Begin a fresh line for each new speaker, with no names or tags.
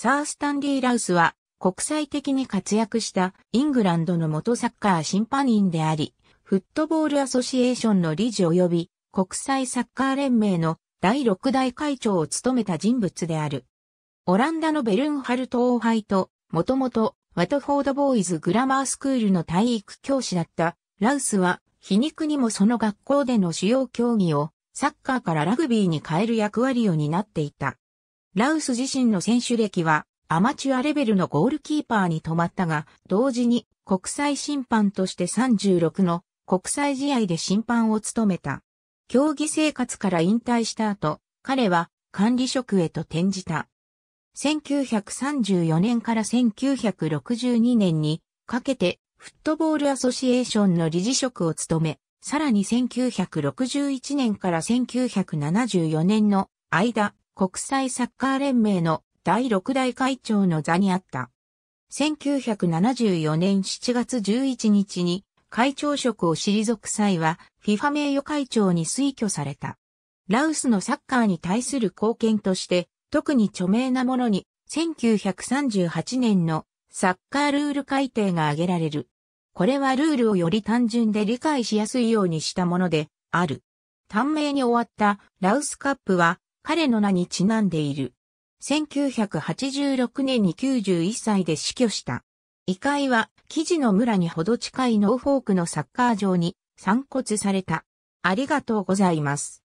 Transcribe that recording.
サー・スタンリー・ラウスは国際的に活躍したイングランドの元サッカー審判員であり、フットボールアソシエーションの理事及び国際サッカー連盟の第6代会長を務めた人物である。オランダのベルンハルト王杯と、もともとワトフォードボーイズグラマースクールの体育教師だったラウスは皮肉にもその学校での主要競技をサッカーからラグビーに変える役割を担っていた。ラウス自身の選手歴はアマチュアレベルのゴールキーパーに止まったが、同時に国際審判として36の国際試合で審判を務めた。競技生活から引退した後、彼は管理職へと転じた。1934年から1962年にかけてフットボールアソシエーションの理事職を務め、さらに1961年から1974年の間、国際サッカー連盟の第6代会長の座にあった。1974年7月11日に会長職を退く際は FIFA 名誉会長に推挙された。ラウスのサッカーに対する貢献として、特に著名なものに1938年のサッカールール改定が挙げられる。これはルールをより単純で理解しやすいようにしたものである。短命に終わったラウスカップは彼の名にちなんでいる。1986年に91歳で死去した。遺体は、記事の村にほど近いノーフォークのサッカー場に散骨された。ありがとうございます。